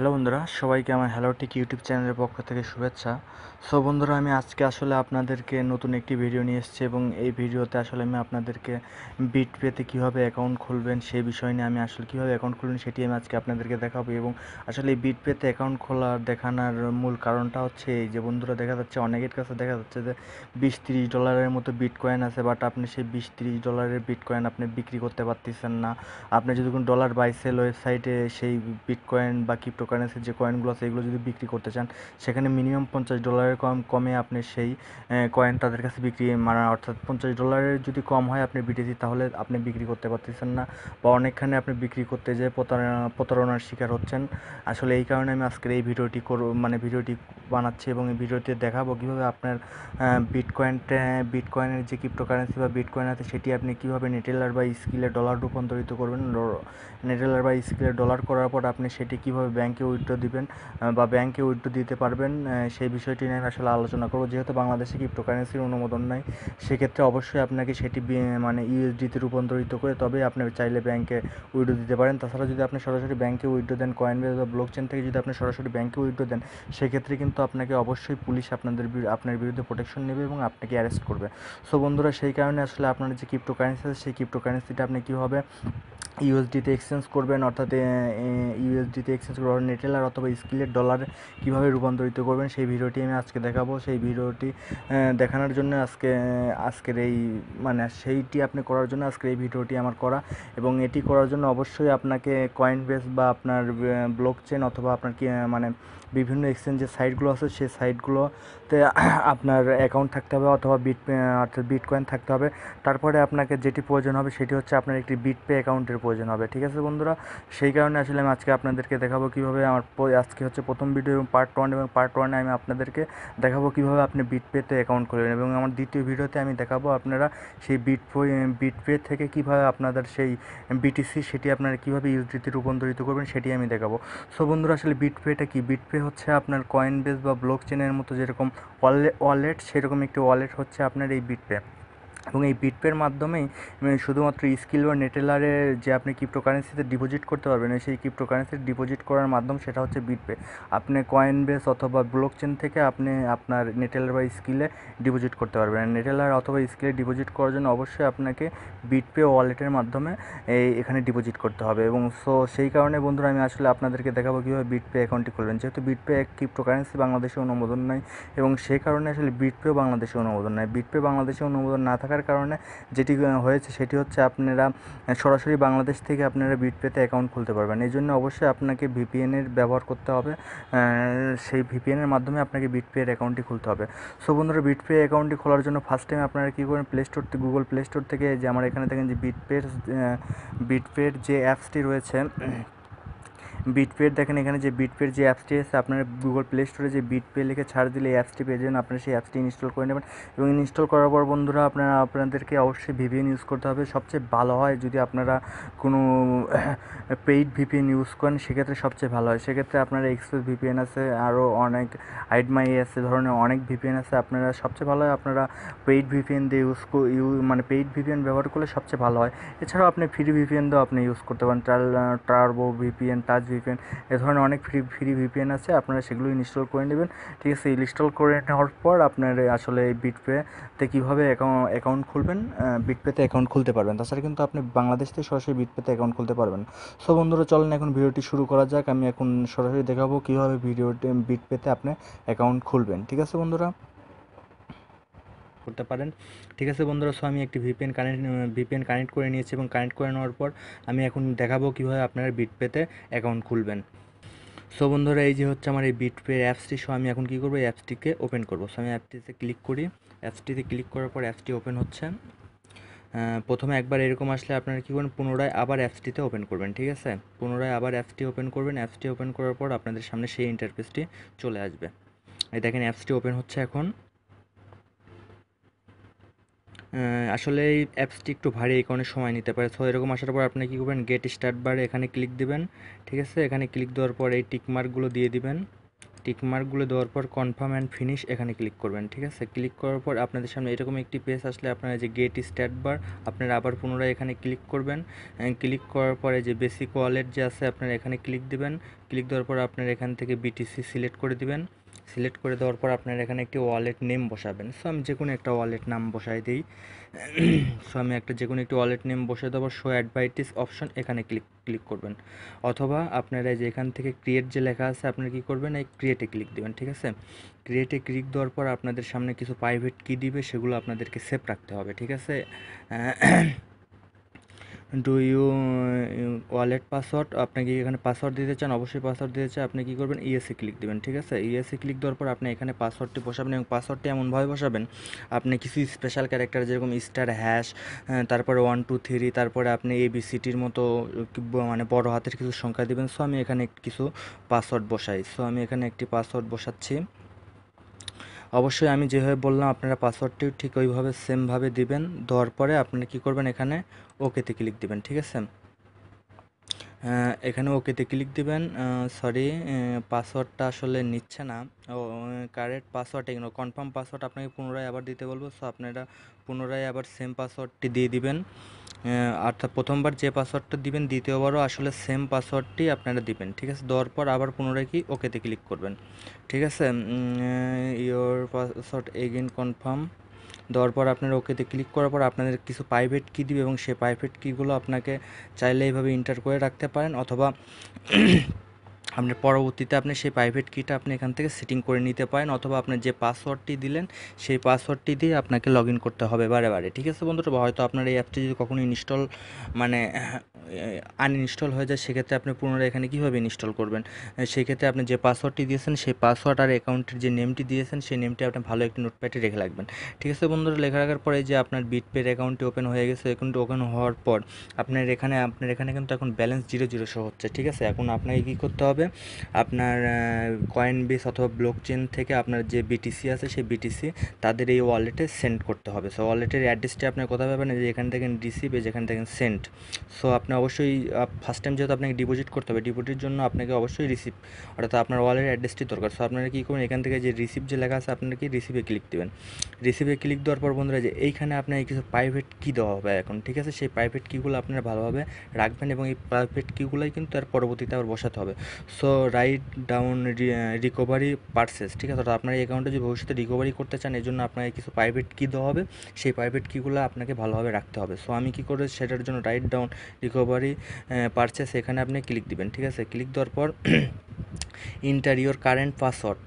hello বন্ধুরা সবাইকে আমার হ্যালো টিক ইউটিউব চ্যানেলের পক্ষ থেকে শুভেচ্ছা সো বন্ধুরা আমি আজকে আসলে আপনাদেরকে নতুন একটি ভিডিও নিয়ে এসেছি এবং এই ভিডিওতে আসলে আমি আপনাদেরকে বিট পেতে কীভাবে অ্যাকাউন্ট খুলবেন সেই বিষয় নিয়ে আমি আসলে কীভাবে অ্যাকাউন্ট খুলবেন সেটি আমি আজকে আপনাদেরকে দেখাবো এবং আসলে এই বিট পেতে অ্যাকাউন্ট খোলার দেখানোর মূল কারণটা হচ্ছে এই যে বন্ধুরা দেখা যাচ্ছে অনেকের কাছে দেখা যাচ্ছে যে বিশ তিরিশ ডলারের মতো বিট কয়েন আছে বাট আপনি সেই বিশ তিরিশ ডলারের বিট কয়েন আপনি বিক্রি করতে পারতেছেন না আপনি যদি কোনো ডলার বাইসেল ওয়েবসাইটে সেই বিট কয়েন বা ক্রিপ্টো ক্রিপ্টোকারেন্সির যে কয়েনগুলো আছে এগুলো যদি বিক্রি করতে চান সেখানে মিনিমাম পঞ্চাশ ডলারের কম কমে আপনি সেই কয়েন তাদের কাছে বিক্রি মানে অর্থাৎ পঞ্চাশ ডলারের যদি কম হয় আপনি বিটিসি তাহলে আপনি বিক্রি করতে পারতেছেন না বা অনেকখানে আপনি বিক্রি করতে যেয়ে প্রতারণা প্রতারণার শিকার হচ্ছেন আসলে এই কারণে আমি আজকের এই ভিডিওটি করব মানে ভিডিওটি বানাচ্ছি এবং এই ভিডিওতে দেখাবো কীভাবে আপনার বিট বিটকয়েনের যে ক্রিপ্টোকারেন্সি বা বিটকয়েন আছে সেটি আপনি কীভাবে নেটেলার বা স্কিলে ডলার রূপান্তরিত করবেন নেটেলার বা স্কিলে ডলার করার পর আপনি সেটি কীভাবে ব্যাংক ব্যাংকে উইথড্র দিবেন বা ব্যাংকে উইথড্র দিতে পারবেন সেই বিষয়টি নিয়ে আসলে আলোচনা করবো যেহেতু বাংলাদেশে ক্রিপ্টোকারেন্সির অনুমোদন নাই সেক্ষেত্রে অবশ্যই আপনাকে সেটি মানে ইউএসডিতে রূপান্তরিত করে তবে আপনি চাইলে ব্যাংকে উইথড্র দিতে পারেন তাছাড়া যদি আপনি সরাসরি ব্যাংকে উইথড্র দেন কয়েন বা ব্লক চেন থেকে যদি আপনি সরাসরি ব্যাংকে উইথড্র দেন সেক্ষেত্রে কিন্তু আপনাকে অবশ্যই পুলিশ আপনাদের আপনার বিরুদ্ধে প্রোটেকশন নেবে এবং আপনাকে অ্যারেস্ট করবে সো বন্ধুরা সেই কারণে আসলে আপনার যে ক্রিপ্টোকারেন্সি আছে সেই ক্রিপ্টোকারেন্সিটা আপনি কীভাবে ইউএসডিতে এক্সচেঞ্জ করবেন অর্থাৎ ইউএসডিতে এক্সচেঞ্জ করবেন নেটেলার অথবা স্কিলের ডলার কীভাবে রূপান্তরিত করবেন সেই ভিডিওটি আমি আজকে দেখাবো সেই ভিডিওটি দেখানোর জন্য আজকে আজকের এই মানে সেইটি আপনি করার জন্য আজকের এই ভিডিওটি আমার করা এবং এটি করার জন্য অবশ্যই আপনাকে কয়েন বেস বা আপনার ব্লক চেন অথবা আপনার কি মানে বিভিন্ন এক্সচেঞ্জের সাইটগুলো আছে সেই সাইটগুলোতে আপনার অ্যাকাউন্ট থাকতে হবে অথবা বিট অর্থাৎ বিটকয়েন থাকতে হবে তারপরে আপনাকে যেটি প্রয়োজন হবে সেটি হচ্ছে আপনার একটি বিটপে অ্যাকাউন্টের প্রয়োজন হবে ঠিক আছে বন্ধুরা সেই কারণে আসলে আমি আজকে আপনাদেরকে দেখাবো কীভাবে আমার আজকে হচ্ছে প্রথম ভিডিও এবং পার্ট ওয়ান এবং পার্ট ওয়ানে আমি আপনাদেরকে দেখাবো কীভাবে আপনি বিট পেতে অ্যাকাউন্ট করবেন এবং আমার দ্বিতীয় ভিডিওতে আমি দেখাবো আপনারা সেই বিট বিট পে থেকে কীভাবে আপনাদের সেই বিটিসি সেটি আপনারা কীভাবে ইউজিতে রূপান্তরিত করবেন সেটি আমি দেখাবো সো বন্ধুরা আসলে বিট পেটা কি বিট পে হচ্ছে আপনার কয়েন বেস বা ব্লক চেনের মতো যেরকম ওয়ালেট সেরকম একটি ওয়ালেট হচ্ছে আপনার এই বিট পে এবং এই বিটপের মাধ্যমেই শুধুমাত্র স্কিল বা নেটেলারে যে আপনি ক্রিপ্টোকারেন্সিতে ডিপোজিট করতে পারবেন সেই ক্রিপ্টোকারেন্সিতে ডিপোজিট করার মাধ্যম সেটা হচ্ছে বিটপে আপনি কয়েন বেস অথবা ব্লক চেন থেকে আপনি আপনার নেটেলার বা স্কিলে ডিপোজিট করতে পারবেন নেটেলার অথবা স্কিলে ডিপোজিট করার জন্য অবশ্যই আপনাকে বিটপে ওয়ালেটের মাধ্যমে এই এখানে ডিপোজিট করতে হবে এবং সো সেই কারণে বন্ধুরা আমি আসলে আপনাদেরকে দেখাবো কীভাবে বিটপে অ্যাকাউন্টটি খুলবেন যেহেতু বিটপে এক ক্রিপ্টোকারেন্সি বাংলাদেশে অনুমোদন নাই এবং সেই কারণে আসলে বিটপেও বাংলাদেশে অনুমোদন নাই বিটপে বাংলাদেশে অনুমোদন না থাকার থাকার কারণে যেটি হয়েছে সেটি হচ্ছে আপনারা সরাসরি বাংলাদেশ থেকে আপনারা বিট পেতে অ্যাকাউন্ট খুলতে পারবেন এই জন্য অবশ্যই আপনাকে ভিপিএনের ব্যবহার করতে হবে সেই ভিপিএনের মাধ্যমে আপনাকে বিট পেয়ের অ্যাকাউন্টটি খুলতে হবে সো বন্ধুরা বিট পে অ্যাকাউন্টটি খোলার জন্য ফার্স্ট টাইম আপনারা কী করেন play store Google play store থেকে যে আমার এখানে দেখেন যে বিট পের বিট পের যে অ্যাপসটি রয়েছে বিটপের দেখেন এখানে যে বিটপের যে অ্যাপসটি আছে আপনার গুগল প্লে স্টোরে যে বিটপে লিখে ছাড় দিলে এই অ্যাপসটি পেয়ে যাবেন আপনারা সেই অ্যাপসটি ইনস্টল করে নেবেন এবং ইনস্টল করার পর বন্ধুরা আপনারা আপনাদেরকে অবশ্যই ভিপিএন ইউজ করতে হবে সবচেয়ে ভালো হয় যদি আপনারা কোনো পেইড ভিপিএন ইউজ করেন সেক্ষেত্রে সবচেয়ে ভালো হয় সেক্ষেত্রে আপনারা এক্সপ্রেস ভিপিএন আছে আরও অনেক আইডমাই আছে ধরনের অনেক ভিপিএন আছে আপনারা সবচেয়ে ভালো হয় আপনারা পেইড ভিপিএন দিয়ে ইউজ ইউ মানে পেইড ভিপিএন ব্যবহার করলে সবচেয়ে ভালো হয় এছাড়াও আপনি ফ্রি ভিপিএন দিয়েও আপনি ইউজ করতে পারেন turbo VPN touch VPN VPN এ ধরনের অনেক ফ্রি ফ্রি ভিপিএন আছে আপনারা সেগুলো ইনস্টল করে নেবেন ঠিক আছে ইনস্টল করে নেওয়ার পর আপনার আসলে বিটপেতে কীভাবে অ্যাকাউন্ট খুলবেন বিটপেতে অ্যাকাউন্ট খুলতে পারবেন তাছাড়া কিন্তু আপনি বাংলাদেশ থেকে সরাসরি বিটপেতে অ্যাকাউন্ট খুলতে পারবেন সো বন্ধুরা চলেন এখন ভিডিওটি শুরু করা যাক আমি এখন সরাসরি দেখাবো কীভাবে ভিডিও বিটপেতে আপনি অ্যাকাউন্ট খুলবেন ঠিক আছে বন্ধুরা করতে পারেন ঠিক আছে বন্ধুরা সো আমি একটি ভিপিএন কানেক্ট ভিপিএন কানেক্ট করে নিয়েছি এবং কানেক্ট করে নেওয়ার পর আমি এখন দেখাবো কীভাবে আপনারা বিটপেতে অ্যাকাউন্ট খুলবেন সো বন্ধুরা এই যে হচ্ছে আমার এই পে অ্যাপসটি সো আমি এখন কী করবো এই অ্যাপসটিকে ওপেন করবো সো আমি অ্যাপটিতে ক্লিক করি অ্যাপসটিতে ক্লিক করার পর অ্যাপসটি ওপেন হচ্ছে প্রথমে একবার এরকম আসলে আপনারা কী করবেন পুনরায় আবার অ্যাপসটিতে ওপেন করবেন ঠিক আছে পুনরায় আবার অ্যাপসটি ওপেন করবেন অ্যাপসটি ওপেন করার পর আপনাদের সামনে সেই ইন্টারফেসটি চলে আসবে এই দেখেন অ্যাপসটি ওপেন হচ্ছে এখন আসলে এই অ্যাপসটি একটু ভারী এই কারণে সময় নিতে পারে সো এরকম আসার পর আপনি কী করবেন গেট স্টার্ট বারে এখানে ক্লিক দিবেন ঠিক আছে এখানে ক্লিক দেওয়ার পর এই টিকমার্কগুলো দিয়ে দিবেন টিকমার্কগুলো দেওয়ার পর কনফার্ম অ্যান্ড ফিনিশ এখানে ক্লিক করবেন ঠিক আছে ক্লিক করার পর আপনাদের সামনে এরকম একটি পেজ আসলে আপনারা যে গেট স্ট্যাট বার আপনারা আবার পুনরায় এখানে ক্লিক করবেন ক্লিক করার পরে যে বেসিক ওয়ালেট যে আছে আপনারা এখানে ক্লিক দিবেন ক্লিক দেওয়ার পর আপনারা এখান থেকে বিটিসি সিলেক্ট করে দিবেন সিলেক্ট করে দেওয়ার পর আপনারা এখানে একটি ওয়ালেট নেম বসাবেন সো আমি যে কোনো একটা ওয়ালেট নাম বসাই দিই সো আমি একটা যে কোনো একটি ওয়ালেট নেম বসিয়ে দেওয়ার শো অ্যাডভাইটিস অপশন এখানে ক্লিক ক্লিক করবেন অথবা আপনারা যে এখান থেকে ক্রিয়েট যে লেখা আছে আপনারা কী করবেন এই ক্রিয়েটে ক্লিক দেবেন ঠিক আছে ক্রিয়েটে ক্লিক দেওয়ার পর আপনাদের সামনে কিছু প্রাইভেট কী দিবে সেগুলো আপনাদেরকে সেভ রাখতে হবে ঠিক আছে ডু ইউ ওয়ালেট পাসওয়ার্ড আপনাকে এখানে পাসওয়ার্ড দিতে চান অবশ্যই পাসওয়ার্ড দিতে চান আপনি কী করবেন ইএসি ক্লিক দেবেন ঠিক আছে ইএসি e ক্লিক দেওয়ার পর আপনি এখানে পাসওয়ার্ডটি বসাবেন এবং পাসওয়ার্ডটি এমনভাবে বসাবেন আপনি কিছু স্পেশাল ক্যারেক্টার যেরকম স্টার হ্যাশ তারপরে ওয়ান টু থ্রি তারপরে আপনি এবিসিটির মতো মানে বড় হাতের কিছু সংখ্যা দেবেন সো আমি এখানে কিছু পাসওয়ার্ড বসাই সো আমি এখানে একটি পাসওয়ার্ড বসাচ্ছি অবশ্যই আমি যেভাবে বললাম আপনারা পাসওয়ার্ডটি ঠিক ওইভাবে সেমভাবে দিবেন দেওয়ার পরে আপনারা কী করবেন এখানে ওকেতে ক্লিক দিবেন ঠিক আছে এখানে ওকেতে ক্লিক দিবেন সরি পাসওয়ার্ডটা আসলে নিচ্ছে না ও কারেক্ট পাসওয়ার্ড এগুলো কনফার্ম পাসওয়ার্ড আপনাকে পুনরায় আবার দিতে বলবো সো আপনারা পুনরায় আবার সেম পাসওয়ার্ডটি দিয়ে দিবেন অর্থাৎ প্রথমবার যে পাসওয়ার্ডটা দিবেন দ্বিতীয়বারও আসলে সেম পাসওয়ার্ডটি আপনারা দিবেন ঠিক আছে দেওয়ার পর আবার পুনরায় কি ওকেতে ক্লিক করবেন ঠিক আছে ইয়োর পাসওয়ার্ড এগেন কনফার্ম দেওয়ার পর আপনারা ওকেতে ক্লিক করার পর আপনাদের কিছু প্রাইভেট কী দিবে এবং সেই প্রাইভেট কীগুলো আপনাকে চাইলে এইভাবে ইন্টার করে রাখতে পারেন অথবা আপনার পরবর্তীতে আপনি সেই প্রাইভেট কিটা আপনি এখান থেকে সেটিং করে নিতে পারেন অথবা আপনার যে পাসওয়ার্ডটি দিলেন সেই পাসওয়ার্ডটি দিয়ে আপনাকে লগ করতে হবে বারে বারে ঠিক আছে বন্ধুরা হয়তো আপনার এই অ্যাপটি যদি কখনো ইনস্টল মানে আনইনস্টল হয়ে যায় সেক্ষেত্রে আপনি পুনরায় এখানে কীভাবে ইনস্টল করবেন সেক্ষেত্রে আপনি যে পাসওয়ার্ডটি দিয়েছেন সেই পাসওয়ার্ড আর অ্যাকাউন্টের যে নেমটি দিয়েছেন সেই নেমটি আপনি ভালো একটি নোটপ্যাডে রেখে রাখবেন ঠিক আছে বন্ধুরা লেখা রাখার পরে যে আপনার বিটপের অ্যাকাউন্টটি ওপেন হয়ে গেছে অ্যাকাউন্টটি ওপেন হওয়ার পর আপনার এখানে আপনার এখানে কিন্তু এখন ব্যালেন্স জিরো জিরো শো হচ্ছে ঠিক আছে এখন আপনাকে কী করতে হবে হবে আপনার কয়েন বেস অথবা ব্লক চেন থেকে আপনার যে বিটিসি আছে সেই বিটিসি তাদের এই ওয়ালেটে সেন্ড করতে হবে সো ওয়ালেটের অ্যাড্রেসটি আপনার কোথায় পাবেন যে এখান থেকে রিসিভ যেখান থেকে সেন্ড সো আপনি অবশ্যই ফার্স্ট টাইম যেহেতু আপনাকে ডিপোজিট করতে হবে ডিপোজিটের জন্য আপনাকে অবশ্যই রিসিভ অর্থাৎ আপনার ওয়ালেটের অ্যাড্রেসটি দরকার সো আপনারা কী করবেন এখান থেকে যে রিসিভ যে লেখা আছে আপনাকে রিসিভে ক্লিক দেবেন রিসিভে ক্লিক দেওয়ার পর বন্ধুরা যে এইখানে আপনাকে কিছু প্রাইভেট কী দেওয়া হবে এখন ঠিক আছে সেই প্রাইভেট কিগুলো আপনারা ভালোভাবে রাখবেন এবং এই প্রাইভেট কিগুলোই কিন্তু তার পরবর্তীতে আবার বসাতে হবে so write down recovery phrases ঠিক আছে অর্থাৎ আপনার এই অ্যাকাউন্টে যদি ভবিষ্যতে রিকভারি করতে চান এর জন্য আপনাকে কিছু প্রাইভেট কী দেওয়া হবে সেই প্রাইভেট কীগুলো আপনাকে ভালোভাবে রাখতে হবে সো আমি কী করে সেটার জন্য রাইট ডাউন রিকভারি পার্সেস এখানে আপনি ক্লিক দিবেন ঠিক আছে ক্লিক দেওয়ার পর ইন্টারিওর কারেন্ট পাসওয়ার্ড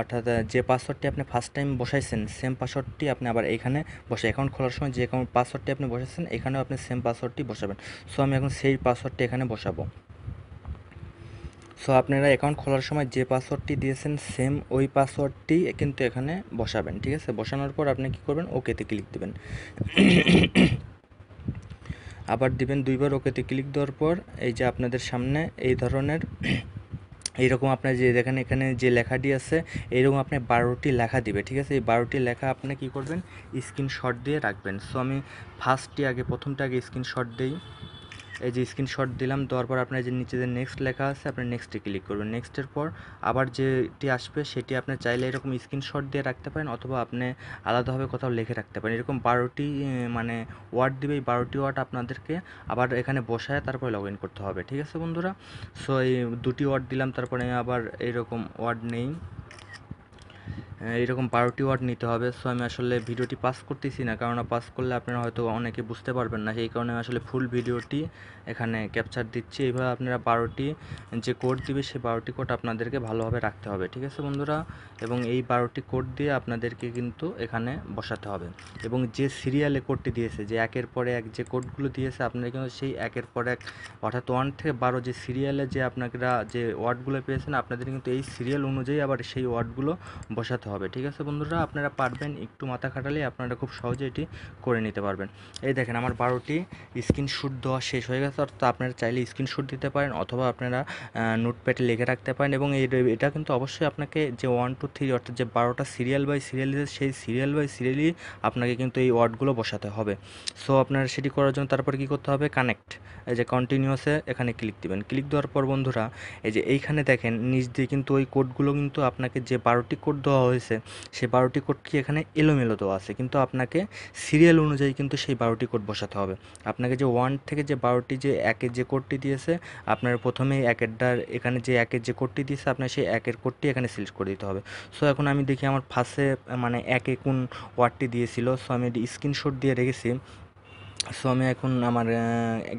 অর্থাৎ যে পাসওয়ার্ডটি আপনি ফার্স্ট টাইম বসাইছেন সেম পাসওয়ার্ডটি আপনি আবার এখানে বসে অ্যাকাউন্ট খোলার সময় যে অ্যাকাউন্ট পাসওয়ার্ডটি আপনি বসাইছেন এখানেও আপনি সেম পাসওয়ার্ডটি বসাবেন সো আমি এখন সেই পাসওয়ার্ডটি এখানে বসাবো সো আপনারা অ্যাকাউন্ট খোলার সময় যে পাসওয়ার্ডটি দিয়েছেন সেম ওই পাসওয়ার্ডটি কিন্তু এখানে বসাবেন ঠিক আছে বসানোর পর আপনি কি করবেন ওকেতে ক্লিক দেবেন আবার দিবেন দুইবার ওকেতে ক্লিক দেওয়ার পর এই যে আপনাদের সামনে এই ধরনের এইরকম আপনার যে দেখেন এখানে যে লেখাটি আছে এইরকম আপনি বারোটি লেখা দিবে ঠিক আছে এই বারোটি লেখা আপনি কি করবেন স্ক্রিনশট দিয়ে রাখবেন সো আমি ফার্স্টটি আগে প্রথমটা আগে স্ক্রিনশট দিই এই যে স্ক্রিনশট দিলাম দেওয়ার পর আপনার যে নিচে যে নেক্সট লেখা আছে আপনি নেক্সটে ক্লিক করবেন নেক্সটের পর আবার যেটি আসবে সেটি আপনি চাইলে এরকম স্ক্রিনশট দিয়ে রাখতে পারেন অথবা আপনি আলাদাভাবে কোথাও লিখে রাখতে পারেন এরকম বারোটি মানে ওয়ার্ড দিবে এই বারোটি ওয়ার্ড আপনাদেরকে আবার এখানে বসায় তারপরে লগ ইন করতে হবে ঠিক আছে বন্ধুরা সো এই দুটি ওয়ার্ড দিলাম তারপরে আবার এরকম ওয়ার্ড নেই এরকম বারোটি ওয়ার্ড নিতে হবে সো আমি আসলে ভিডিওটি পাস করতেছি না কারণ পাস করলে আপনারা হয়তো অনেকে বুঝতে পারবেন না সেই কারণে আসলে ফুল ভিডিওটি এখানে ক্যাপচার দিচ্ছি এইভাবে আপনারা বারোটি যে কোড দিবে সেই বারোটি কোড আপনাদেরকে ভালোভাবে রাখতে হবে ঠিক আছে বন্ধুরা এবং এই বারোটি কোড দিয়ে আপনাদেরকে কিন্তু এখানে বসাতে হবে এবং যে সিরিয়ালে কোডটি দিয়েছে যে একের পরে এক যে কোডগুলো দিয়েছে আপনারা কিন্তু সেই একের পর এক অর্থাৎ ওয়ান থেকে বারো যে সিরিয়ালে যে আপনারা যে ওয়ার্ডগুলো পেয়েছেন আপনাদের কিন্তু এই সিরিয়াল অনুযায়ী আবার সেই ওয়ার্ডগুলো বসাতে হবে ঠিক আছে বন্ধুরা আপনারা পারবেন একটু মাথা খাটালে আপনারা খুব সহজে এটি করে নিতে পারবেন এই দেখেন আমার বারোটি স্ক্রিনশুট দেওয়া শেষ হয়ে গেছে অর্থাৎ আপনারা চাইলে স্ক্রিনশুট দিতে পারেন অথবা আপনারা নোটপ্যাডে লিখে রাখতে পারেন এবং এটা কিন্তু অবশ্যই আপনাকে যে ওয়ান টু করতে অর্থাৎ যে বারোটা সিরিয়াল বাই সিরিয়াল সেই সিরিয়াল বাই সিরিয়ালই আপনাকে কিন্তু এই ওয়ার্ডগুলো বসাতে হবে সো আপনার সেটি করার জন্য তারপরে কী করতে হবে কানেক্ট এই যে কন্টিনিউসে এখানে ক্লিক দিবেন ক্লিক দেওয়ার পর বন্ধুরা এই যে এইখানে দেখেন নিচ দিয়ে কিন্তু ওই কোডগুলো কিন্তু আপনাকে যে বারোটি কোড দেওয়া হয়েছে সেই বারোটি কি এখানে এলোমেলো দেওয়া আছে কিন্তু আপনাকে সিরিয়াল অনুযায়ী কিন্তু সেই বারোটি কোড বসাতে হবে আপনাকে যে ওয়ান থেকে যে বারোটি যে একের যে কোডটি দিয়েছে আপনার প্রথমেই একের ডার এখানে যে একের যে কোডটি দিয়েছে আপনার সেই একের কোডটি এখানে সিলেক্ট করে দিতে হবে সো এখন আমি দেখি আমার ফার্স্টে মানে একে কোন ওয়ার্ডটি দিয়েছিল সো আমি স্ক্রিনশট দিয়ে রেখেছি সো আমি এখন আমার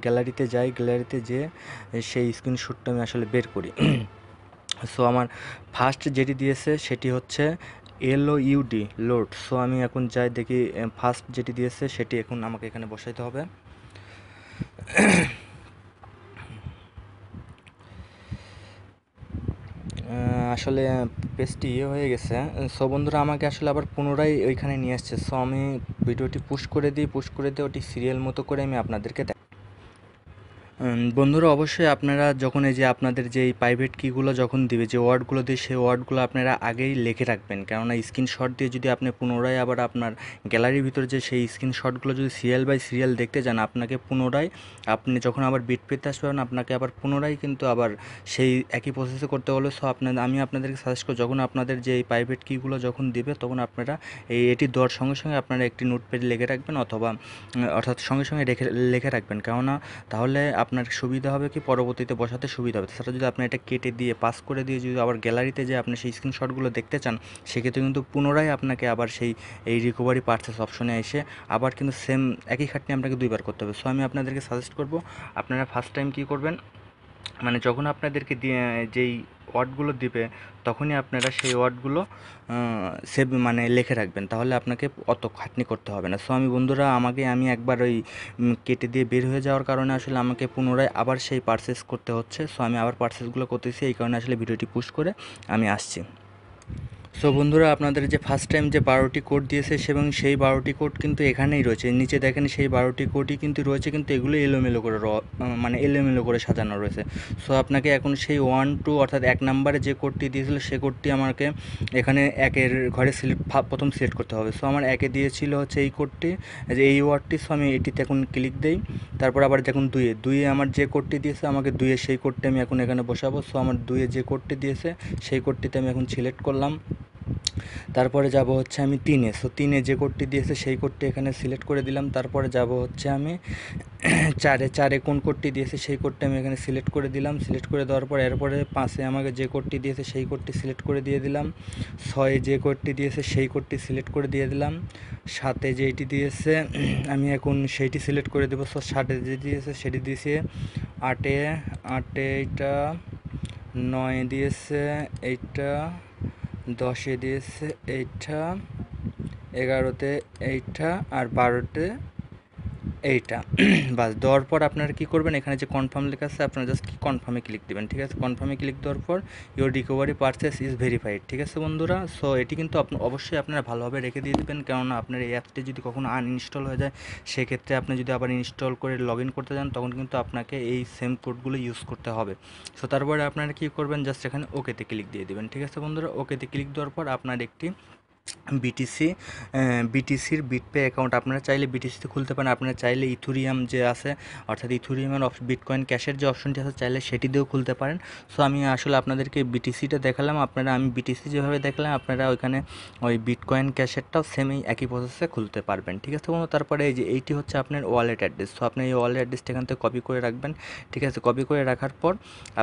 গ্যালারিতে যাই গ্যালারিতে যেয়ে সেই স্ক্রিনশটটা আমি আসলে বের করি সো আমার ফার্স্ট যেটি দিয়েছে সেটি হচ্ছে এলও ইউডি লোড সো আমি এখন যাই দেখি ফার্স্ট যেটি দিয়েছে সেটি এখন আমাকে এখানে বসাইতে হবে আসলে পেজটি ইয়ে হয়ে গেছে সো বন্ধুরা আমাকে আসলে আবার পুনরায় ওইখানে নিয়ে আসছে সো আমি ভিডিওটি পুশ করে দিই পুশ করে দিয়ে ওটি সিরিয়াল মতো করে আমি আপনাদেরকে বন্ধুরা অবশ্যই আপনারা যখন এই যে আপনাদের যে এই প্রাইভেট কিগুলো যখন দিবে যে ওয়ার্ডগুলো দিয়ে সেই ওয়ার্ডগুলো আপনারা আগেই লিখে রাখবেন কেননা স্ক্রিনশট দিয়ে যদি আপনি পুনরায় আবার আপনার গ্যালারির ভিতরে যে সেই স্ক্রিনশটগুলো যদি সিরিয়াল বাই সিরিয়াল দেখতে যান আপনাকে পুনরায় আপনি যখন আবার বিট পেতে আসবেন আপনাকে আবার পুনরায় কিন্তু আবার সেই একই প্রসেসে করতে হলে সো আপনাদের আমি আপনাদেরকে সাজেস্ট করি যখন আপনাদের যে এই প্রাইভেট কিগুলো যখন দিবে তখন আপনারা এই এটি দেওয়ার সঙ্গে সঙ্গে আপনারা একটি নোটপ্যাড লিখে রাখবেন অথবা অর্থাৎ সঙ্গে সঙ্গে রেখে লিখে রাখবেন কেননা তাহলে আপনার সুবিধা হবে কি পরবর্তীতে বসাতে সুবিধা হবে তাছাড়া যদি আপনি এটা কেটে দিয়ে পাস করে দিয়ে যদি আবার গ্যালারিতে যে আপনি সেই স্ক্রিনশটগুলো দেখতে চান সেক্ষেত্রে কিন্তু পুনরায় আপনাকে আবার সেই এই রিকভারি পার্সেস অপশনে এসে আবার কিন্তু সেম একই খাটনি আপনাকে দুইবার করতে হবে সো আমি আপনাদেরকে সাজেস্ট করব আপনারা ফার্স্ট টাইম কী করবেন মানে যখন আপনাদেরকে যেই ওয়ার্ডগুলো দিবে তখনই আপনারা সেই ওয়ার্ডগুলো সেভ মানে লিখে রাখবেন তাহলে আপনাকে অত খাটনি করতে হবে না সো আমি বন্ধুরা আমাকে আমি একবার ওই কেটে দিয়ে বের হয়ে যাওয়ার কারণে আসলে আমাকে পুনরায় আবার সেই পার্সেস করতে হচ্ছে সো আমি আবার পার্সেসগুলো করতেছি এই কারণে আসলে ভিডিওটি পুশ করে আমি আসছি সো বন্ধুরা আপনাদের যে ফার্স্ট টাইম যে বারোটি কোড দিয়েছে এবং সেই বারোটি কোড কিন্তু এখানেই রয়েছে নিচে দেখেন সেই বারোটি কোডই কিন্তু রয়েছে কিন্তু এগুলো এলোমেলো করে মানে এলোমেলো করে সাজানো রয়েছে সো আপনাকে এখন সেই ওয়ান টু অর্থাৎ এক নাম্বারে যে কোডটি দিয়েছিল সে কোডটি আমাকে এখানে একের ঘরে সিলেক্ট প্রথম সিলেক্ট করতে হবে সো আমার একে দিয়েছিল হচ্ছে এই কোডটি যে এই ওয়ার্ডটি সো আমি এটিতে এখন ক্লিক দেই তারপর আবার দেখুন দুয়ে দুয়ে আমার যে কোডটি দিয়েছে আমাকে দুয়ে সেই কোডটি আমি এখন এখানে বসাবো সো আমার দুয়ে যে কোডটি দিয়েছে সেই কোডটিতে আমি এখন সিলেক্ট করলাম তারপরে যাব হচ্ছে আমি তিনে সো তিনে যে কোডটি দিয়েছে সেই কোডটি এখানে সিলেক্ট করে দিলাম তারপরে যাব হচ্ছে আমি চারে চারে কোন কোডটি দিয়েছে সেই কোডটি আমি এখানে সিলেক্ট করে দিলাম সিলেক্ট করে দেওয়ার পর এরপরে পাঁচে আমাকে যে কোডটি দিয়েছে সেই কোডটি সিলেক্ট করে দিয়ে দিলাম ছয়ে যে কোডটি দিয়েছে সেই কোডটি সিলেক্ট করে দিয়ে দিলাম সাতে যেটি দিয়েছে আমি এখন সেইটি সিলেক্ট করে দেবো সো সাতে যে দিয়েছে সেটি দিয়েছে আটে আটে এটা নয় দিয়েছে এইটা দশে দিয়েছে এইটা এগারোতে এইটা আর বারোতে এইটা বাস দেওয়ার পর আপনারা কী করবেন এখানে যে কনফার্ম লেখা আছে আপনারা জাস্ট কনফার্মে ক্লিক দেবেন ঠিক আছে কনফার্মে ক্লিক দেওয়ার পর your recovery phrases is verified ঠিক আছে বন্ধুরা সো এটি কিন্তু অবশ্যই আপনারা ভালোভাবে রেখে দিয়ে দেবেন কেননা আপনার এই অ্যাপটি যদি কখনো আনইনস্টল হয়ে যায় সেক্ষেত্রে আপনি যদি আবার ইনস্টল করে লগ ইন করতে যান তখন কিন্তু আপনাকে এই সেম কোডগুলো ইউজ করতে হবে সো তারপরে আপনারা কী করবেন জাস্ট এখানে ওকেতে ক্লিক দিয়ে দেবেন ঠিক আছে বন্ধুরা ওকেতে ক্লিক দেওয়ার পর আপনার একটি বিটিসি বিটিসির বিটপে অ্যাকাউন্ট আপনারা চাইলে বিটিসিতে খুলতে পারেন আপনারা চাইলে ইথুরিয়াম যে আছে অর্থাৎ ইথুরিয়ামের বিটকয়েন ক্যাশের যে অপশনটি আছে চাইলে সেটি দিয়েও খুলতে পারেন সো আমি আসলে আপনাদেরকে বিটিসিটা দেখালাম আপনারা আমি বিটিসি যেভাবে দেখালাম আপনারা ওইখানে ওই বিটকয়েন ক্যাশেরটাও সেম এই একই প্রসেসে খুলতে পারবেন ঠিক আছে বন্ধু তারপরে এই যে এইটি হচ্ছে আপনার ওয়ালেট অ্যাড্রেস সো আপনি এই ওয়ালেট অ্যাড্রেসটা এখান থেকে কপি করে রাখবেন ঠিক আছে কপি করে রাখার পর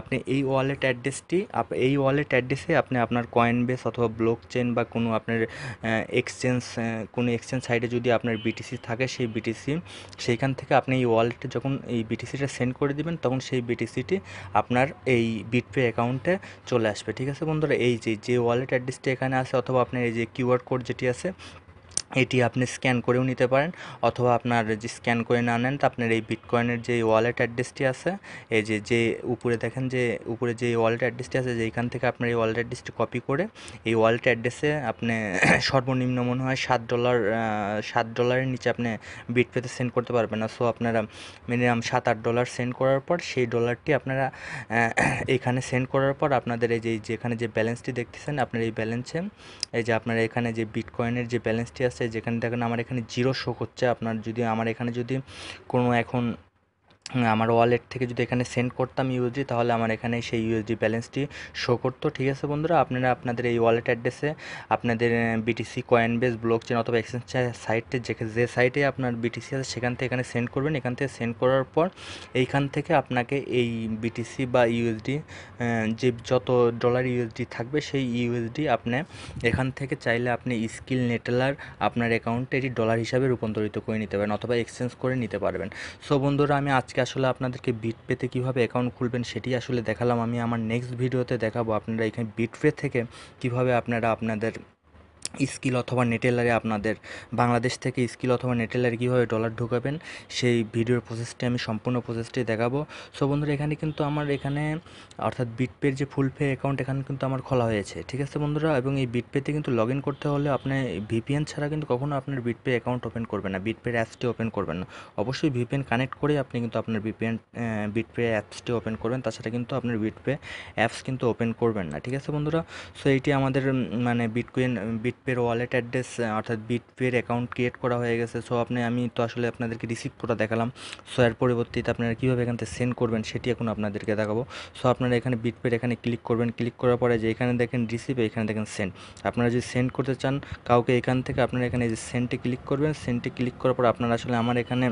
আপনি এই ওয়ালেট অ্যাড্রেসটি এই ওয়ালেট অ্যাড্রেসে আপনি আপনার কয়েন বেস অথবা ব্লক চেন বা কোনো আপনার এক্সচেঞ্জ কোনো এক্সচেঞ্জ সাইটে যদি আপনার বিটিসি থাকে সেই বিটিসি সেইখান থেকে আপনি এই ওয়ালেটে যখন এই বিটিসিটা সেন্ড করে দিবেন তখন সেই বিটিসিটি আপনার এই বিটপে অ্যাকাউন্টে চলে আসবে ঠিক আছে বন্ধুরা এই যে যে ওয়ালেট অ্যাড্রেসটি এখানে আছে অথবা আপনার এই যে কিউআর কোড যেটি আছে এটি আপনি স্ক্যান করেও নিতে পারেন অথবা আপনার যে স্ক্যান করে না নেন তা আপনার এই বিটকয়েনের যে ওয়ালেট অ্যাড্রেসটি আছে এই যে যে উপরে দেখেন যে উপরে যে ওয়ালেট অ্যাড্রেসটি আছে যেখান থেকে আপনার এই ওয়ালেট অ্যাড্রেসটি কপি করে এই ওয়ালেট অ্যাড্রেসে আপনি সর্বনিম্ন মনে হয় সাত ডলার সাত ডলারের নিচে আপনি বিট পেতে সেন্ড করতে পারবেন না সো আপনারা মিনিমাম সাত আট ডলার সেন্ড করার পর সেই ডলারটি আপনারা এখানে সেন্ড করার পর আপনাদের এই যে যেখানে যে ব্যালেন্সটি দেখতেছেন আপনার এই ব্যালেন্সে এই যে আপনারা এখানে যে বিটকয়েনের যে ব্যালেন্সটি আছে যেখানে দেখেন আমার এখানে জিরো শো করছে আপনার যদি আমার এখানে যদি কোনো এখন হ্যাঁ, আমার ওয়ালেট থেকে যদি এখানে সেন্ড করতাম ইউএসডি তাহলে আমার এখানে সেই ইউএসডি ব্যালেন্সটি শো করতো ঠিক আছে বন্ধুরা আপনারা আপনাদের এই ওয়ালেট অ্যাড্রেসে আপনাদের BTC Coinbase blockchain অথবা এক্সচেঞ্জ সাইটে যে যে সাইটে আপনার বিটিসি আছে সেখান থেকে এখানে সেন্ড করবেন এখান থেকে সেন্ড করার পর এইখান থেকে আপনাকে এই বিটিসি বা ইউএসডি যে যত ডলার ইউএসডি থাকবে সেই ইউএসডি আপনি এখান থেকে চাইলে আপনি স্কিল নেটেলার আপনার অ্যাকাউন্টে এটি ডলার হিসাবে রূপান্তরিত করে নিতে পারেন অথবা এক্সচেঞ্জ করে নিতে পারবেন সো বন্ধুরা আমি আজকে আসলে আপনাদেরকে বিট পেতে কীভাবে অ্যাকাউন্ট খুলবেন সেটি আসলে দেখালাম আমি আমার নেক্সট ভিডিওতে দেখাবো আপনারা এখানে বিট পে থেকে কীভাবে আপনারা আপনাদের স্কিল অথবা নেটেলারে আপনাদের বাংলাদেশ থেকে স্কিল অথবা নেটেলারে কীভাবে ডলার ঢোকাবেন সেই ভিডিওর প্রসেসটি আমি সম্পূর্ণ প্রসেসটি দেখাবো সো বন্ধুরা এখানে কিন্তু আমার এখানে অর্থাৎ বিটপের যে ফুল পে অ্যাকাউন্ট এখানে কিন্তু আমার খোলা হয়েছে ঠিক আছে বন্ধুরা এবং এই বিটপেতে কিন্তু লগ ইন করতে হলে আপনি ভিপিএন ছাড়া কিন্তু কখনো আপনার বিটপে অ্যাকাউন্ট ওপেন করবেন না বিটপের অ্যাপসটি ওপেন করবেন না অবশ্যই ভিপিএন কানেক্ট করে আপনি কিন্তু আপনার ভিপিএন বিটপে অ্যাপসটি ওপেন করবেন তাছাড়া কিন্তু আপনার বিটপে অ্যাপস কিন্তু ওপেন করবেন না ঠিক আছে বন্ধুরা সো এটি আমাদের মানে বিটকুইন বিট পের ওয়ালেট অ্যাড্রেস অর্থাৎ বিট পের অ্যাকাউন্ট ক্রিয়েট করা হয়ে গেছে সো আপনি আমি তো আসলে আপনাদেরকে রিসিভ করা দেখালাম সো এর পরিবর্তীতে আপনারা কীভাবে এখান থেকে সেন্ড করবেন সেটি এখন আপনাদেরকে দেখাবো সো আপনারা এখানে বিট পের এখানে ক্লিক করবেন ক্লিক করার পরে যে এখানে দেখেন রিসিভ এখানে দেখেন সেন্ড আপনারা যদি সেন্ড করতে চান কাউকে এখান থেকে আপনারা এখানে যে সেন্টে ক্লিক করবেন সেন্টে ক্লিক করার পর আপনারা আসলে আমার এখানে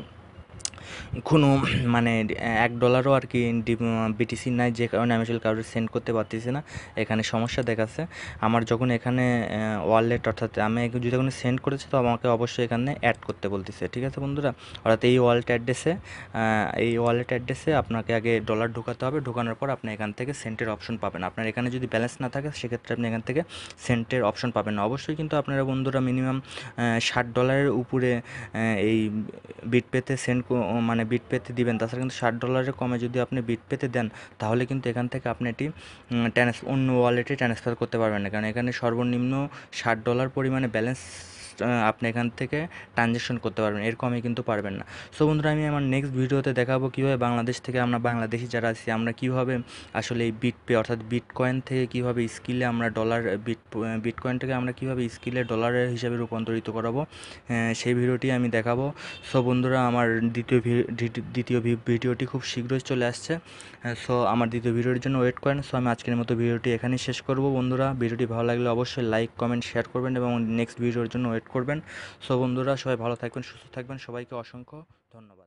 কোনো মানে এক ডলারও আর কি বিটিসি নাই যে কারণে আমি আসলে কারোর সেন্ড করতে পারতেছি না এখানে সমস্যা দেখাচ্ছে আমার যখন এখানে ওয়ালেট অর্থাৎ আমি যদি কোনো সেন্ড করেছি তো আমাকে অবশ্যই এখানে অ্যাড করতে বলতেছে ঠিক আছে বন্ধুরা অর্থাৎ এই ওয়ালেট অ্যাড্রেসে এই ওয়ালেট অ্যাড্রেসে আপনাকে আগে ডলার ঢোকাতে হবে ঢোকানোর পর আপনি এখান থেকে সেন্টের অপশন পাবেন আপনার এখানে যদি ব্যালেন্স না থাকে সেক্ষেত্রে আপনি এখান থেকে সেন্টের অপশন পাবেন না অবশ্যই কিন্তু আপনারা বন্ধুরা মিনিমাম ষাট ডলারের উপরে এই বিট পেতে সেন্ড মানে বিট পেতে দিবেন তাছাড়া কিন্তু ষাট ডলারের কমে যদি আপনি বিট পেতে দেন তাহলে কিন্তু এখান থেকে আপনি এটি ট্রান্স অন্য ওয়ালেটে ট্রান্সফার করতে পারবেন না কারণ এখানে সর্বনিম্ন ষাট ডলার পরিমাণে ব্যালেন্স আপনি এখান থেকে ট্রানজ্যাকশন করতে পারবেন এর কমে কিন্তু পারবেন না সো বন্ধুরা আমি আমার নেক্সট ভিডিওতে দেখাবো কীভাবে বাংলাদেশ থেকে আমরা বাংলাদেশি যারা আছি আমরা কীভাবে আসলে এই বিট পে অর্থাৎ বিটকয়েন থেকে কীভাবে স্কিলে আমরা ডলার বিট বিটকয়েনটাকে আমরা কীভাবে স্কিলে ডলারের হিসাবে রূপান্তরিত করাবো সেই ভিডিওটি আমি দেখাবো সো বন্ধুরা আমার দ্বিতীয় দ্বিতীয় ভিডিওটি খুব শীঘ্রই চলে আসছে সো আমার দ্বিতীয় ভিডিওর জন্য ওয়েট করেন সো আমি আজকের মতো ভিডিওটি এখানেই শেষ করব বন্ধুরা ভিডিওটি ভালো লাগলে অবশ্যই লাইক কমেন্ট শেয়ার করবেন এবং নেক্সট ভিডিওর জন্য ওয়েট করবেন সো বন্ধুরা সবাই ভালো থাকবেন সুস্থ থাকবেন সবাইকে অসংখ্য ধন্যবাদ